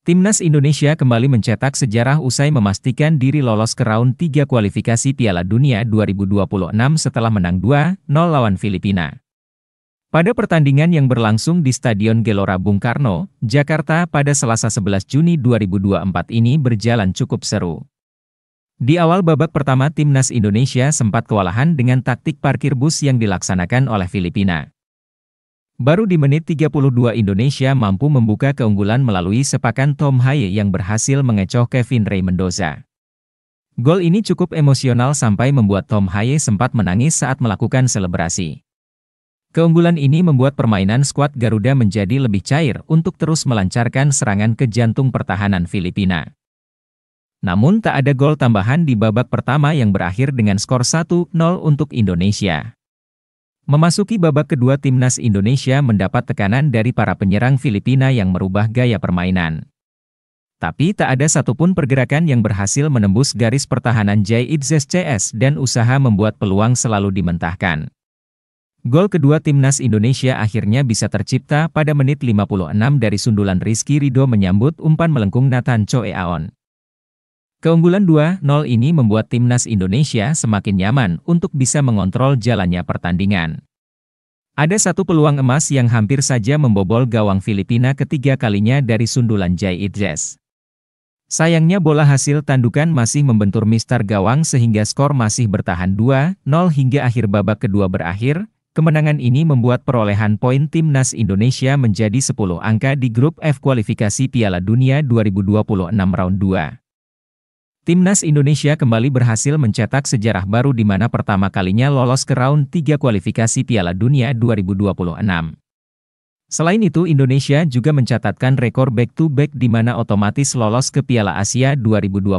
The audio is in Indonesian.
Timnas Indonesia kembali mencetak sejarah usai memastikan diri lolos ke round 3 kualifikasi Piala Dunia 2026 setelah menang 2-0 lawan Filipina. Pada pertandingan yang berlangsung di Stadion Gelora Bung Karno, Jakarta pada Selasa 11 Juni 2024 ini berjalan cukup seru. Di awal babak pertama Timnas Indonesia sempat kewalahan dengan taktik parkir bus yang dilaksanakan oleh Filipina. Baru di menit 32 Indonesia mampu membuka keunggulan melalui sepakan Tom Haye yang berhasil mengecoh Kevin Ray Mendoza. Gol ini cukup emosional sampai membuat Tom Haye sempat menangis saat melakukan selebrasi. Keunggulan ini membuat permainan skuad Garuda menjadi lebih cair untuk terus melancarkan serangan ke jantung pertahanan Filipina. Namun tak ada gol tambahan di babak pertama yang berakhir dengan skor 1-0 untuk Indonesia. Memasuki babak kedua timnas Indonesia mendapat tekanan dari para penyerang Filipina yang merubah gaya permainan. Tapi tak ada satupun pergerakan yang berhasil menembus garis pertahanan Jai Idzes CS dan usaha membuat peluang selalu dimentahkan. Gol kedua timnas Indonesia akhirnya bisa tercipta pada menit 56 dari sundulan Rizky Rido menyambut umpan melengkung Nathan Aon. Keunggulan 2-0 ini membuat timnas Indonesia semakin nyaman untuk bisa mengontrol jalannya pertandingan. Ada satu peluang emas yang hampir saja membobol gawang Filipina ketiga kalinya dari sundulan Jai Idres. Sayangnya bola hasil tandukan masih membentur mistar gawang sehingga skor masih bertahan 2-0 hingga akhir babak kedua berakhir. Kemenangan ini membuat perolehan poin timnas Indonesia menjadi 10 angka di grup F kualifikasi Piala Dunia 2026 round 2. Timnas Indonesia kembali berhasil mencetak sejarah baru di mana pertama kalinya lolos ke round 3 kualifikasi Piala Dunia 2026. Selain itu Indonesia juga mencatatkan rekor back-to-back -back di mana otomatis lolos ke Piala Asia 2027.